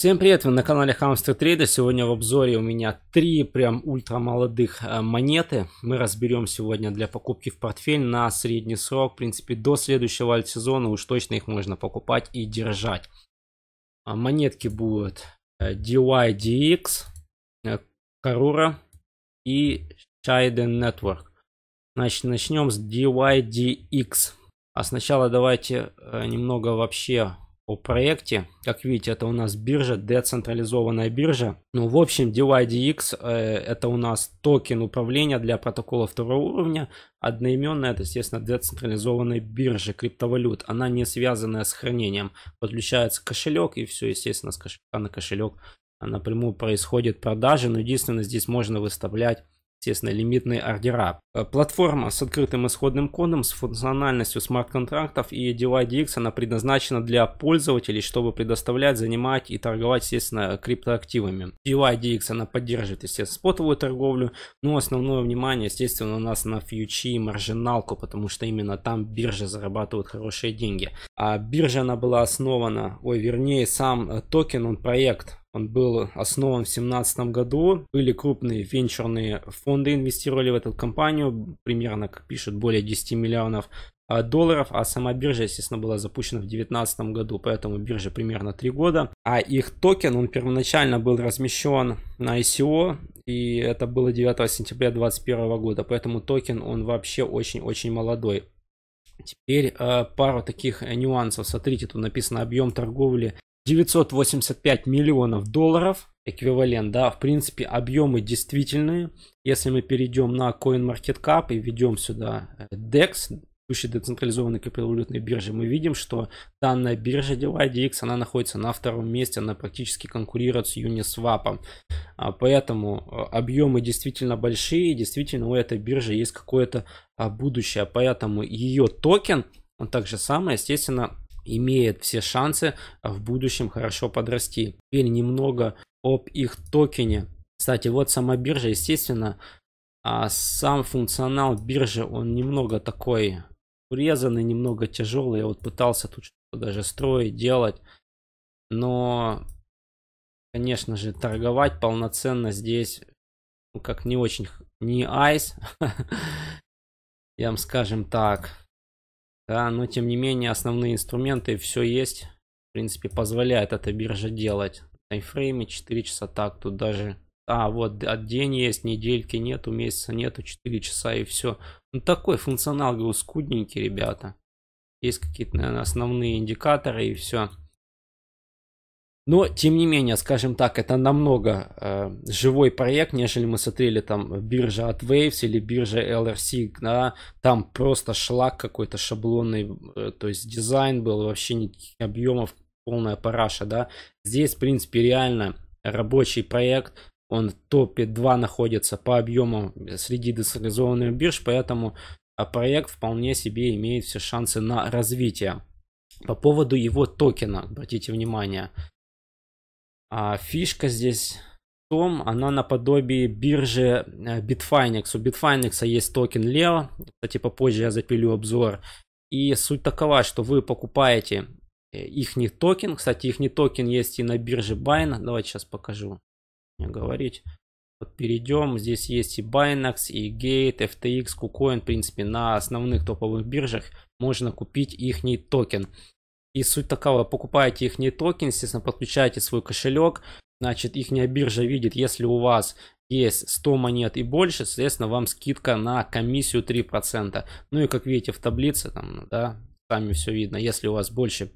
Всем привет, вы на канале Hamster Трейда. Сегодня в обзоре у меня три прям ультра молодых э, монеты. Мы разберем сегодня для покупки в портфель на средний срок. В принципе, до следующего альт-сезона уж точно их можно покупать и держать. А монетки будут э, DYDX, Karura э, и Shiden Network. Значит, начнем с DYDX. А сначала давайте немного вообще о проекте. Как видите, это у нас биржа, децентрализованная биржа. Ну, в общем, DYDX э, это у нас токен управления для протокола второго уровня. Одноименная, это, естественно, децентрализованная биржа криптовалют. Она не связанная с хранением. Подключается кошелек и все, естественно, с кошелька на кошелек напрямую происходит продажи. Но единственное, здесь можно выставлять естественно, лимитные ордера. Э, платформа с открытым исходным кодом, с функциональностью смарт-контрактов и DYDX, она предназначена для пользователей, чтобы предоставлять, занимать и торговать, естественно, криптоактивами. DYDX, она поддерживает, естественно, спотовую торговлю, но основное внимание, естественно, у нас на фьючи и маржиналку, потому что именно там биржа зарабатывает хорошие деньги. А биржа, она была основана, ой, вернее, сам э, токен, он проект он был основан в 2017 году. Были крупные венчурные фонды, инвестировали в эту компанию. Примерно, как пишут, более 10 миллионов а, долларов, а сама биржа, естественно, была запущена в 2019 году, поэтому биржа примерно 3 года. А их токен, он первоначально был размещен на ICO, и это было 9 сентября 2021 года, поэтому токен, он вообще очень-очень молодой. Теперь э, пару таких нюансов. Смотрите, тут написано объем торговли 985 миллионов долларов эквивалент, да, в принципе, объемы действительные. Если мы перейдем на CoinMarketCap и введем сюда э, DEX, текущей децентрализованной криптовалютной биржи, мы видим, что данная биржа DeFi она находится на втором месте, она практически конкурирует с Uniswap. А, поэтому э, объемы действительно большие, действительно у этой биржи есть какое-то а, будущее, поэтому ее токен, он так же самое, естественно, имеет все шансы э, в будущем хорошо подрасти. Теперь немного об их токене. Кстати, вот сама биржа, естественно, а сам функционал биржи, он немного такой урезанный, немного тяжелый. Я вот пытался тут что-то даже строить, делать. Но, конечно же, торговать полноценно здесь, ну, как не очень, не айс, я вам скажем так. Да, но тем не менее основные инструменты все есть. В принципе, позволяет эта биржа делать. Таймфреймы 4 часа так, тут даже... А, вот, от день есть, недельки нету, месяца нету, 4 часа и все. Ну, такой функционал, говорю, скудненький, ребята. Есть какие-то, наверное, основные индикаторы и все. Но, тем не менее, скажем так, это намного э, живой проект, нежели мы смотрели там биржа от Waves или биржа LRC, да, там просто шлак какой-то шаблонный, э, то есть дизайн был, вообще никаких объемов, полная параша, да. Здесь, в принципе, реально рабочий проект, он в топе 2 находится по объемам среди децентрализованных бирж, поэтому а, проект вполне себе имеет все шансы на развитие. По поводу его токена, обратите внимание, а фишка здесь в том, она наподобие биржи э, Bitfinex. У Bitfinex есть токен Leo. Кстати, типа попозже я запилю обзор. И суть такова, что вы покупаете э, их не токен. Кстати, их не токен есть и на бирже Binance. Давайте сейчас покажу. Не говорить. Вот перейдем. Здесь есть и Binance, и Gate, FTX, KuCoin. В принципе, на основных топовых биржах можно купить их токен. И суть такова, покупаете их токен, естественно, подключаете свой кошелек, значит, их биржа видит, если у вас есть 100 монет и больше, соответственно, вам скидка на комиссию 3%. Ну и как видите в таблице, там, да, сами все видно, если у вас больше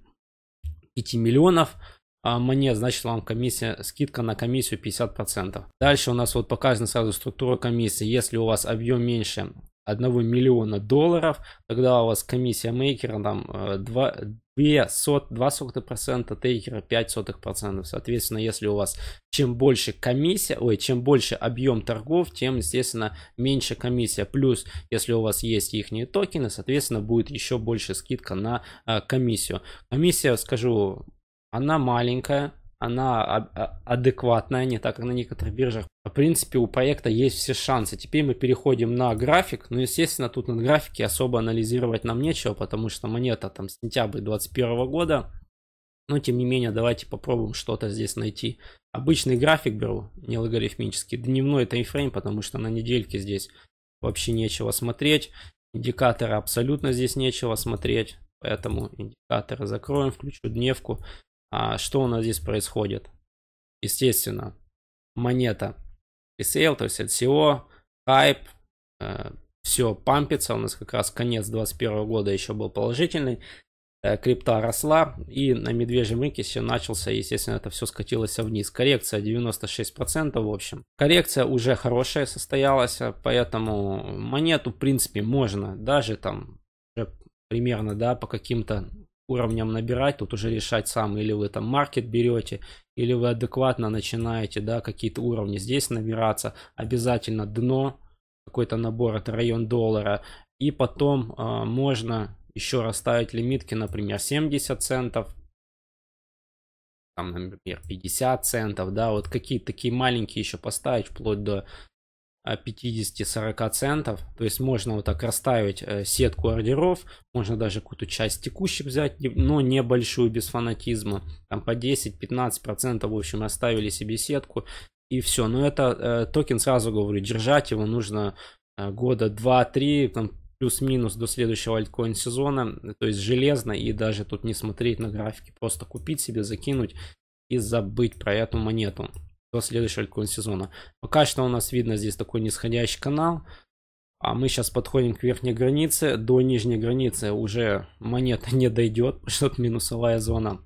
5 миллионов, а, монет, значит вам комиссия, скидка на комиссию 50%. Дальше у нас вот показана сразу структура комиссии. Если у вас объем меньше 1 миллиона долларов, тогда у вас комиссия мейкера там 2, э, 2,2%, тейкера 0,05%. Соответственно, если у вас чем больше комиссия, ой, чем больше объем торгов, тем, естественно, меньше комиссия. Плюс, если у вас есть их токены, соответственно, будет еще больше скидка на э, комиссию. Комиссия, скажу, она маленькая, она а, адекватная, не так, как на некоторых биржах. В принципе, у проекта есть все шансы. Теперь мы переходим на график. Ну, естественно, тут на графике особо анализировать нам нечего, потому что монета там сентябрь 2021 года. Но, тем не менее, давайте попробуем что-то здесь найти. Обычный график беру, не логарифмический. Дневной таймфрейм, потому что на недельке здесь вообще нечего смотреть. Индикаторы абсолютно здесь нечего смотреть. Поэтому индикаторы закроем, включу дневку. А что у нас здесь происходит? Естественно, монета PCL, то есть LCO, хайп, э, все пампится. У нас как раз конец 2021 года еще был положительный. Э, крипта росла и на медвежьем рынке все начался, естественно, это все скатилось вниз. Коррекция 96% в общем. Коррекция уже хорошая состоялась, э, поэтому монету, в принципе, можно даже там примерно, да, по каким-то уровням набирать, тут уже решать сам, или вы там маркет берете, или вы адекватно начинаете, да, какие-то уровни здесь набираться, обязательно дно, какой-то набор, это район доллара, и потом э, можно еще расставить лимитки, например, 70 центов, там, например, 50 центов, да, вот какие-то такие маленькие еще поставить, вплоть до 50-40 а, центов. То есть можно вот так расставить э, сетку ордеров, можно даже какую-то часть текущих взять, но небольшую, без фанатизма. Там по 10-15%, в общем, оставили себе сетку и все. Но это э, токен, сразу говорю, держать его нужно э, года 2-3, там плюс-минус до следующего альткоин сезона, то есть железно, и даже тут не смотреть на графики, просто купить себе, закинуть и забыть про эту монету до следующего альткоин сезона. Пока что у нас видно здесь такой нисходящий канал. А мы сейчас подходим к верхней границе. До нижней границы уже монета не дойдет, потому что это минусовая зона.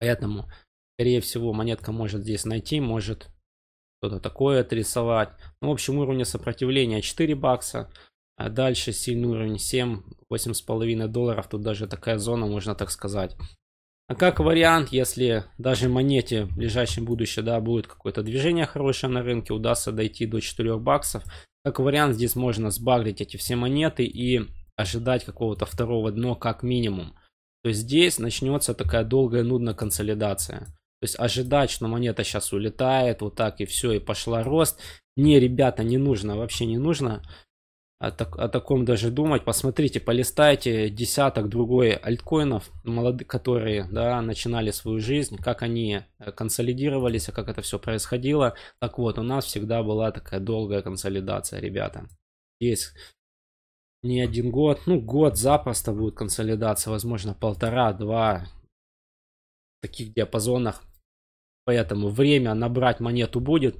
Поэтому, скорее всего, монетка может здесь найти, может что-то такое отрисовать. Ну, в общем, уровень сопротивления 4 бакса. А дальше сильный уровень 7, 8,5 долларов. Тут даже такая зона, можно так сказать. А как вариант, если даже монете в ближайшем будущем да, будет какое-то движение хорошее на рынке, удастся дойти до 4 баксов, как вариант здесь можно сбагрить эти все монеты и ожидать какого-то второго дна как минимум. То есть здесь начнется такая долгая нудная консолидация. То есть ожидать, что монета сейчас улетает, вот так и все, и пошла рост. Не, ребята, не нужно, вообще не нужно о, так, о таком даже думать. Посмотрите, полистайте десяток другой альткоинов, молодых, которые да, начинали свою жизнь, как они э, консолидировались, а как это все происходило. Так вот, у нас всегда была такая долгая консолидация, ребята. есть не один год, ну год запросто будет консолидация, возможно полтора-два таких диапазонах. Поэтому время набрать монету будет.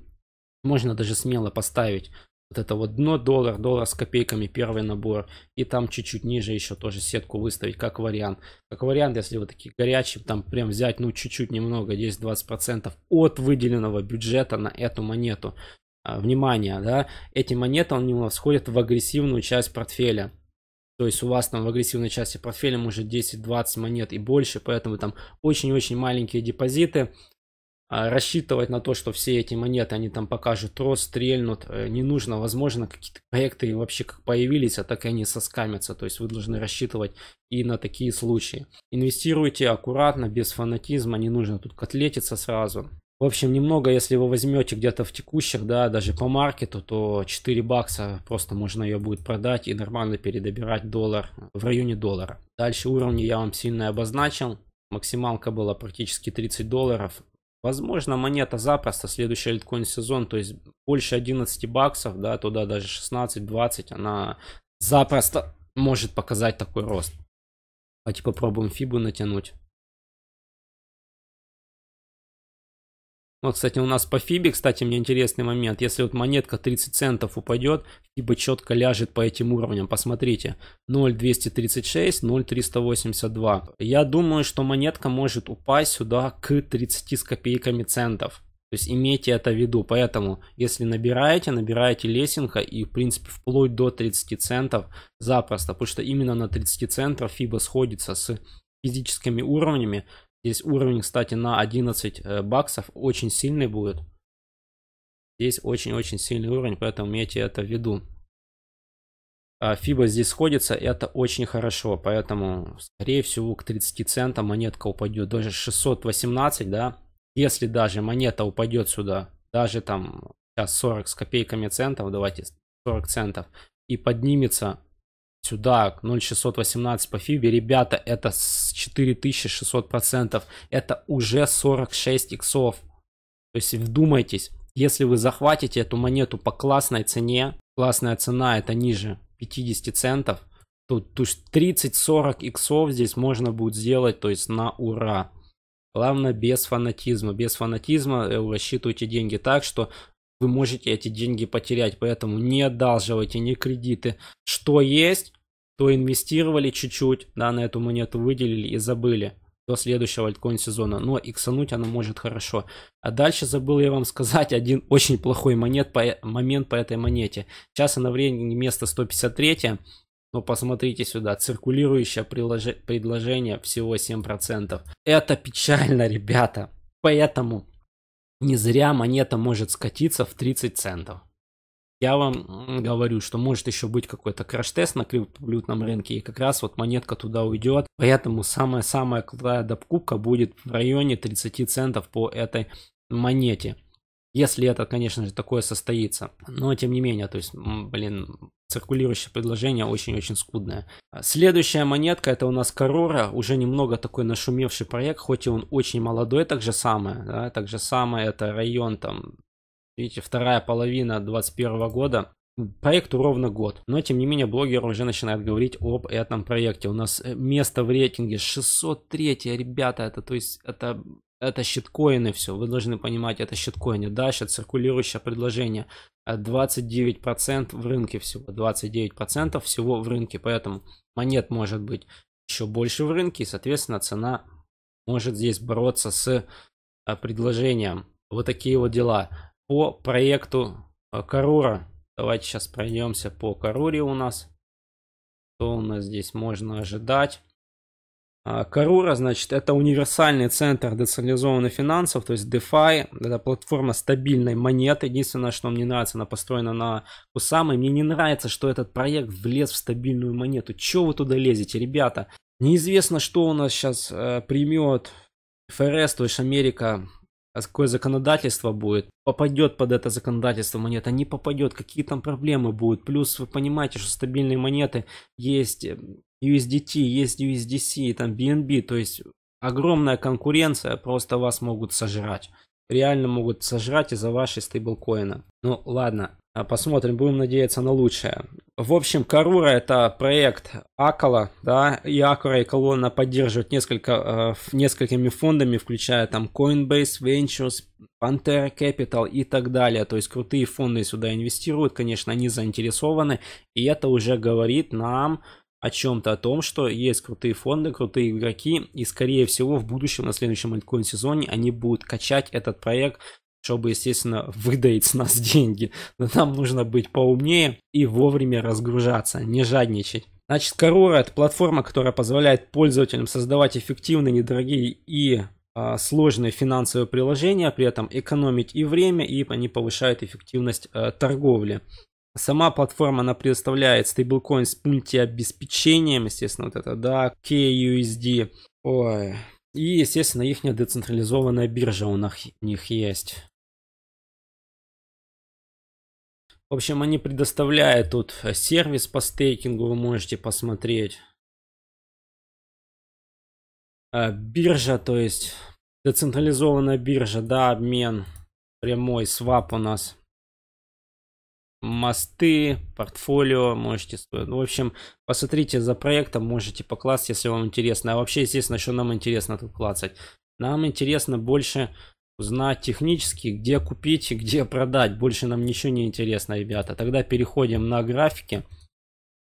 Можно даже смело поставить вот это вот дно доллар, доллар с копейками первый набор. И там чуть-чуть ниже еще тоже сетку выставить, как вариант. Как вариант, если вы такие горячие, там прям взять, ну, чуть-чуть немного, 10-20% от выделенного бюджета на эту монету. А, внимание, да, эти монеты, они входят в агрессивную часть портфеля. То есть у вас там в агрессивной части портфеля может 10-20 монет и больше, поэтому там очень-очень маленькие депозиты, а, рассчитывать на то, что все эти монеты, они там покажут рост, стрельнут, э, не нужно. Возможно, какие-то проекты вообще как появились, а так и они соскамятся. То есть вы должны рассчитывать и на такие случаи. Инвестируйте аккуратно, без фанатизма, не нужно тут котлетиться сразу. В общем, немного, если вы возьмете где-то в текущих, да, даже по маркету, то 4 бакса просто можно ее будет продать и нормально передобирать доллар в районе доллара. Дальше уровни я вам сильно обозначил. Максималка была практически 30 долларов. Возможно, монета запросто следующий альткоин сезон, то есть больше 11 баксов, да, туда даже 16-20, она запросто может показать такой рост. Давайте попробуем фибу натянуть. Вот, кстати, у нас по Фибе, кстати, мне интересный момент. Если вот монетка 30 центов упадет, Фиба четко ляжет по этим уровням. Посмотрите, 0,236, 0,382. Я думаю, что монетка может упасть сюда к 30 с копейками центов. То есть имейте это в виду. Поэтому, если набираете, набираете лесенка и, в принципе, вплоть до 30 центов запросто. Потому что именно на 30 центов FIBA сходится с физическими уровнями, Здесь уровень, кстати, на 11 э, баксов очень сильный будет. Здесь очень-очень сильный уровень, поэтому имейте это в виду. А, Фиба здесь сходится, это очень хорошо, поэтому, скорее всего, к 30 центам монетка упадет, даже 618, да, если даже монета упадет сюда, даже там сейчас 40 с копейками центов, давайте 40 центов, и поднимется сюда 0,618 по Фибе, ребята, это 4600%, это уже 46 иксов. То есть вдумайтесь, если вы захватите эту монету по классной цене, классная цена это ниже 50 центов, то, то 30-40 иксов здесь можно будет сделать, то есть на ура. Главное без фанатизма. Без фанатизма э, рассчитывайте деньги так, что вы можете эти деньги потерять. Поэтому не одалживайте ни кредиты. Что есть, то инвестировали чуть-чуть, да, на эту монету выделили и забыли до следующего альткоин сезона. Но иксануть она может хорошо. А дальше забыл я вам сказать один очень плохой монет по, момент по этой монете. Сейчас она времени место 153, но посмотрите сюда, циркулирующее предложение всего 7%. Это печально, ребята. Поэтому не зря монета может скатиться в 30 центов. Я вам говорю, что может еще быть какой-то краш-тест на криптовалютном рынке, и как раз вот монетка туда уйдет. Поэтому самая-самая крутая докупка будет в районе 30 центов по этой монете. Если это, конечно же, такое состоится. Но тем не менее, то есть, блин, циркулирующее предложение очень-очень скудное. Следующая монетка это у нас Корора, уже немного такой нашумевший проект, хоть и он очень молодой, так же самое, да, так же самое это район там, видите, вторая половина 21 года, Проекту ровно год, но тем не менее блогеры уже начинают говорить об этом проекте. У нас место в рейтинге 603, ребята, это то есть это это щиткоины все, вы должны понимать, это щиткоины. Дальше циркулирующее предложение. 29% э, в рынке всего, 29% всего в рынке, поэтому монет может быть еще больше в рынке, и, соответственно, цена может здесь бороться с э, предложением. Вот такие вот дела. По проекту э, Карура, давайте сейчас пройдемся по Каруре у нас. Что у нас здесь можно ожидать? А, Карура, значит, это универсальный центр децентрализованных финансов, то есть DeFi, это платформа стабильной монеты. Единственное, что мне нравится, она построена на Кусамы. Мне не нравится, что этот проект влез в стабильную монету. Чего вы туда лезете, ребята? Неизвестно, что у нас сейчас э, примет ФРС, то есть Америка, а какое законодательство будет, попадет под это законодательство монета, не попадет, какие там проблемы будут. Плюс вы понимаете, что стабильные монеты есть USDT, есть USDC, там BNB, то есть огромная конкуренция, просто вас могут сожрать. Реально могут сожрать из-за вашей стейблкоина. Ну ладно, а посмотрим, будем надеяться на лучшее. В общем, Карура это проект Акала, да, и Акура и Колонна поддерживают несколько, э, несколькими фондами, включая там Coinbase, Ventures, Pantera Capital и так далее. То есть крутые фонды сюда инвестируют, конечно, они заинтересованы, и это уже говорит нам о чем-то, о том, что есть крутые фонды, крутые игроки, и, скорее всего, в будущем, на следующем альткоин сезоне, они будут качать этот проект, чтобы, естественно, выдать с нас деньги. Но нам нужно быть поумнее и вовремя разгружаться, не жадничать. Значит, Корора – это платформа, которая позволяет пользователям создавать эффективные, недорогие и а, сложные финансовые приложения, при этом экономить и время, и они повышают эффективность а, торговли. Сама платформа, она предоставляет стейблкоин с мультиобеспечением, естественно, вот это, да, KUSD. Ой. И, естественно, их децентрализованная биржа у них есть. В общем, они предоставляют тут сервис по стейкингу, вы можете посмотреть. А, биржа, то есть децентрализованная биржа, да, обмен, прямой свап у нас мосты, портфолио можете... Ну, в общем, посмотрите за проектом, можете поклассить если вам интересно. А вообще, естественно, что нам интересно тут клацать? Нам интересно больше узнать технически, где купить и где продать. Больше нам ничего не интересно, ребята. Тогда переходим на графики.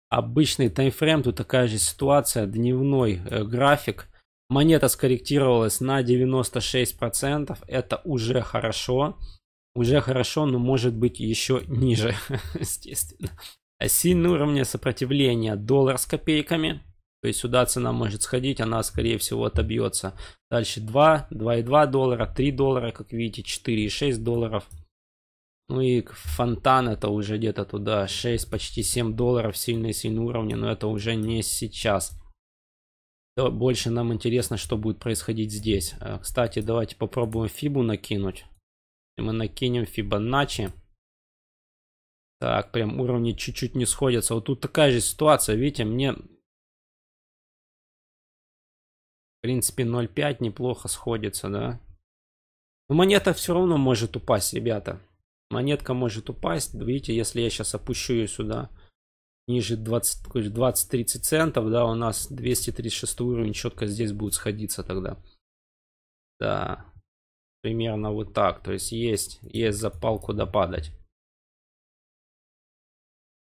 Обычный таймфрейм, тут такая же ситуация, дневной э, график. Монета скорректировалась на 96%, это уже Хорошо уже хорошо, но может быть еще ниже, естественно. А Сильный уровень сопротивления доллар с копейками. То есть сюда цена может сходить, она скорее всего отобьется. Дальше 2, 2,2 доллара, 3 доллара, как видите, 4,6 долларов. Ну и фонтан это уже где-то туда 6, почти 7 долларов, сильные-сильные уровни, но это уже не сейчас. больше нам интересно, что будет происходить здесь. Э, кстати, давайте попробуем фибу накинуть мы накинем Фибоначчи. Так, прям уровни чуть-чуть не сходятся. Вот тут такая же ситуация, видите, мне... В принципе, 0,5 неплохо сходится, да? Но монета все равно может упасть, ребята. Монетка может упасть. Видите, если я сейчас опущу ее сюда ниже 20-30 центов, да, у нас 236 уровень четко здесь будет сходиться тогда. Да, примерно вот так. То есть есть, есть запал, куда падать.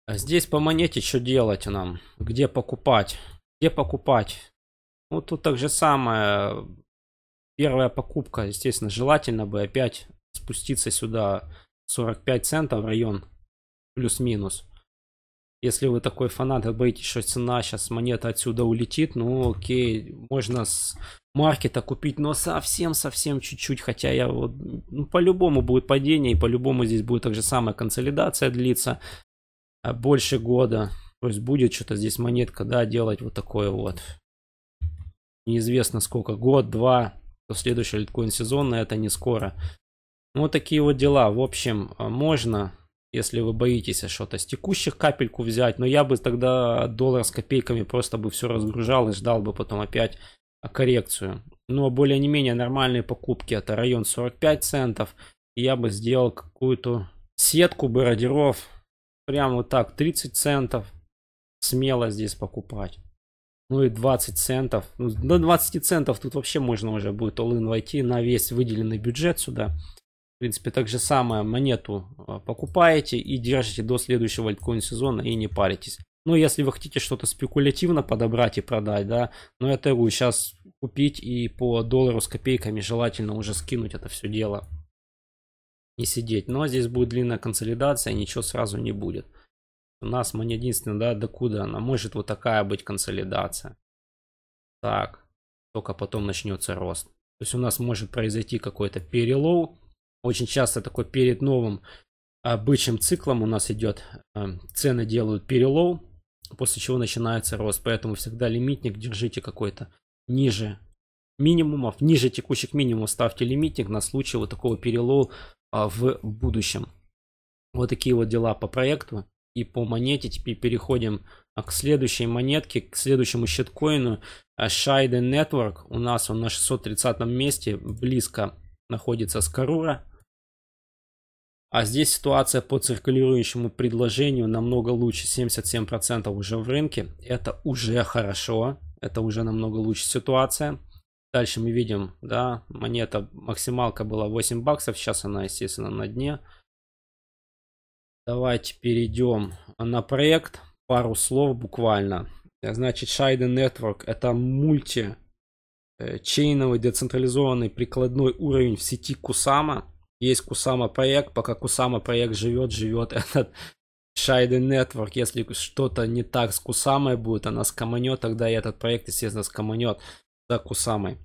А здесь по монете что делать нам? Где покупать? Где покупать? Ну, тут так же самое. Первая покупка, естественно, желательно бы опять спуститься сюда 45 центов в район плюс-минус. Если вы такой фанат, боитесь, что цена сейчас монета отсюда улетит, ну окей, можно с маркета купить, но совсем-совсем чуть-чуть, хотя я вот, ну, по-любому будет падение, и по-любому здесь будет так же самая консолидация длиться а больше года. То есть будет что-то здесь монетка, да, делать вот такое вот. Неизвестно сколько, год, два, то следующий литкоин сезон, но это не скоро. Ну, вот такие вот дела. В общем, а, можно, если вы боитесь что-то с текущих капельку взять, но я бы тогда доллар с копейками просто бы все разгружал и ждал бы потом опять коррекцию. Но более не менее нормальные покупки это район 45 центов. Я бы сделал какую-то сетку бородеров. прямо вот так 30 центов. Смело здесь покупать. Ну и 20 центов. Ну, до 20 центов тут вообще можно уже будет all-in войти на весь выделенный бюджет сюда. В принципе, так же самое монету а, покупаете и держите до следующего альткоин сезона и не паритесь ну, если вы хотите что-то спекулятивно подобрать и продать, да, но это ру сейчас купить и по доллару с копейками желательно уже скинуть это все дело и сидеть. Но здесь будет длинная консолидация, ничего сразу не будет. У нас мы не единственное, да, докуда она может вот такая быть консолидация. Так, только потом начнется рост. То есть у нас может произойти какой-то перелоу. Очень часто такой перед новым обычным циклом у нас идет, э, цены делают перелоу, после чего начинается рост. Поэтому всегда лимитник держите какой-то ниже минимумов, ниже текущих минимумов ставьте лимитник на случай вот такого перелоу а, в будущем. Вот такие вот дела по проекту и по монете. Теперь переходим а, к следующей монетке, к следующему щиткоину. Shiden а, Network у нас он на 630 месте, близко находится с Карура. А здесь ситуация по циркулирующему предложению намного лучше, 77% уже в рынке. Это уже хорошо, это уже намного лучше ситуация. Дальше мы видим, да, монета, максималка была 8 баксов, сейчас она, естественно, на дне. Давайте перейдем а, на проект. Пару слов буквально. Э, значит, Shiden Network это мульти э, чейновый децентрализованный прикладной уровень в сети Кусама. Есть Кусама проект, пока Кусама проект живет, живет этот Шайден Network. Если что-то не так с Кусамой будет, она скоманет, тогда и этот проект, естественно, скоманет за Кусамой.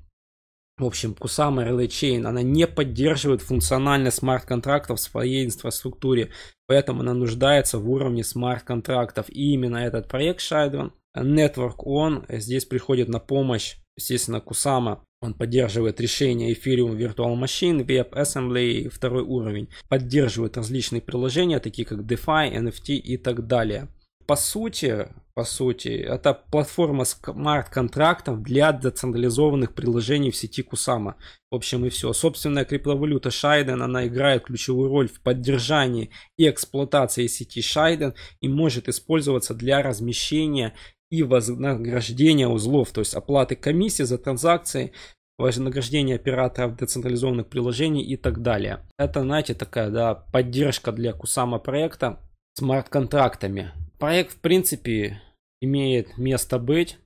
В общем, Кусама Relay Chain, она не поддерживает функциональность смарт-контрактов в своей инфраструктуре, поэтому она нуждается в уровне смарт-контрактов. И именно этот проект Шайден Network, он здесь приходит на помощь, естественно, Кусама он поддерживает решение Ethereum Virtual Machine, WebAssembly, второй уровень. Поддерживает различные приложения, такие как DeFi, NFT и так далее. По сути, по сути, это платформа смарт-контрактов для децентрализованных приложений в сети Кусама. В общем и все. Собственная криптовалюта Шайден, она играет ключевую роль в поддержании и эксплуатации сети Шайден и может использоваться для размещения и вознаграждения узлов, то есть оплаты комиссии за транзакции, вознаграждение операторов децентрализованных приложений и так далее. Это, знаете, такая да, поддержка для Кусама проекта смарт-контрактами. Проект, в принципе, имеет место быть.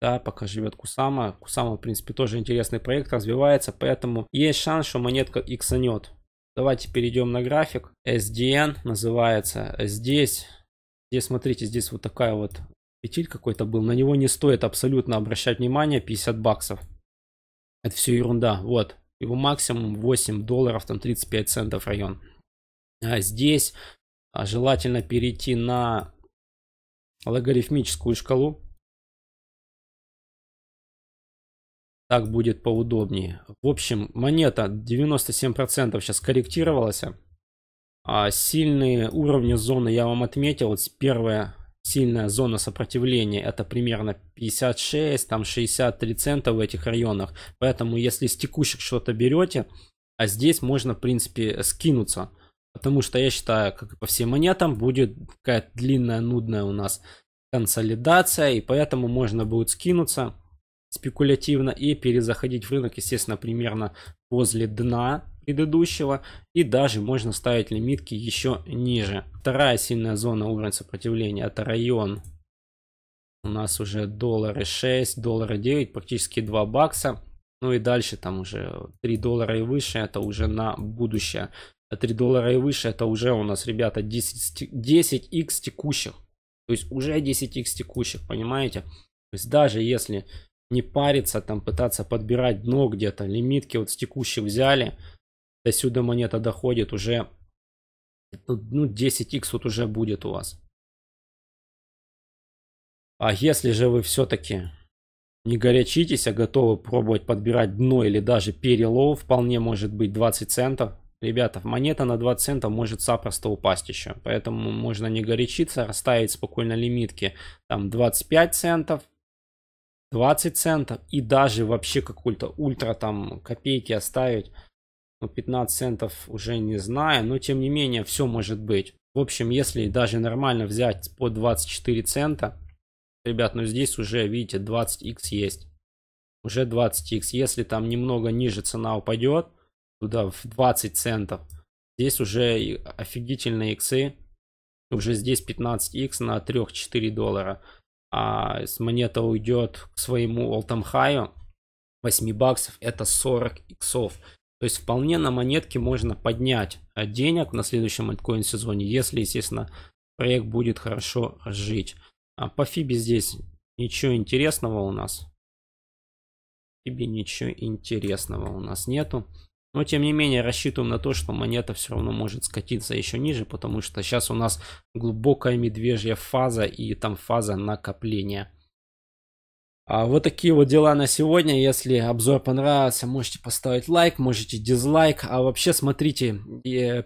Да, пока живет Кусама. Кусама, в принципе, тоже интересный проект, развивается, поэтому есть шанс, что монетка иксанет. Давайте перейдем на график. SDN называется. Здесь, здесь, смотрите, здесь вот такая вот Петель какой-то был. На него не стоит абсолютно обращать внимание. 50 баксов. Это все ерунда. Вот. Его максимум 8 долларов, там 35 центов район. А здесь а, желательно перейти на логарифмическую шкалу. Так будет поудобнее. В общем, монета 97% сейчас корректировалась. А сильные уровни зоны я вам отметил. Вот первая сильная зона сопротивления, это примерно 56, там 63 цента в этих районах. Поэтому если с текущих что-то берете, а здесь можно, в принципе, скинуться. Потому что я считаю, как по всем монетам, будет какая-то длинная, нудная у нас консолидация, и поэтому можно будет скинуться спекулятивно и перезаходить в рынок, естественно, примерно возле дна, предыдущего и даже можно ставить лимитки еще ниже. Вторая сильная зона уровня сопротивления это район. У нас уже доллары 6, доллары 9, практически 2 бакса. Ну и дальше там уже 3 доллара и выше это уже на будущее. 3 доллара и выше это уже у нас, ребята, 10, 10x текущих. То есть уже 10x текущих, понимаете? То есть даже если не париться, там пытаться подбирать дно где-то, лимитки вот с текущих взяли, до сюда монета доходит, уже ну, 10x ну, вот уже будет у вас. А если же вы все-таки не горячитесь, а готовы пробовать подбирать дно или даже перелов, вполне может быть 20 центов. Ребята, монета на 20 центов может запросто упасть еще. Поэтому можно не горячиться, а расставить спокойно лимитки. Там 25 центов, 20 центов и даже вообще какую-то ультра там копейки оставить. Ну, 15 центов уже не знаю, но тем не менее все может быть. В общем, если даже нормально взять по 24 цента, ребят, ну здесь уже, видите, 20x есть. Уже 20x. Если там немного ниже цена упадет, туда в 20 центов, здесь уже офигительные иксы. Уже здесь 15x на 3-4 доллара. А монета уйдет к своему all-time high 8 баксов, это 40 иксов. То есть вполне на монетке можно поднять э, денег на следующем альткоин сезоне, если, естественно, проект будет хорошо жить. А по Фибе здесь ничего интересного у нас. Фибе ничего интересного у нас нету. Но тем не менее рассчитываем на то, что монета все равно может скатиться еще ниже, потому что сейчас у нас глубокая медвежья фаза и там фаза накопления. А вот такие вот дела на сегодня. Если обзор понравился, можете поставить лайк, можете дизлайк. А вообще смотрите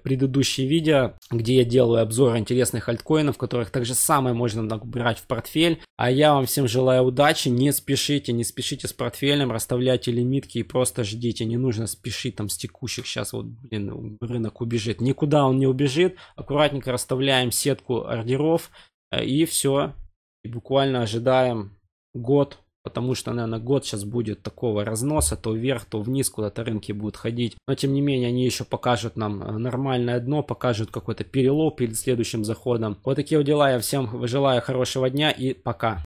предыдущие видео, где я делаю обзор интересных альткоинов, которых также самое можно набрать в портфель. А я вам всем желаю удачи. Не спешите, не спешите с портфелем, расставляйте лимитки и просто ждите. Не нужно спешить там с текущих. Сейчас вот, блин, рынок убежит. Никуда он не убежит. Аккуратненько расставляем сетку ордеров э, и все. И буквально ожидаем год потому что, наверное, год сейчас будет такого разноса, то вверх, то вниз, куда-то рынки будут ходить. Но, тем не менее, они еще покажут нам э, нормальное дно, покажут какой-то перелом перед следующим заходом. Вот такие вот дела. Я всем желаю хорошего дня и пока.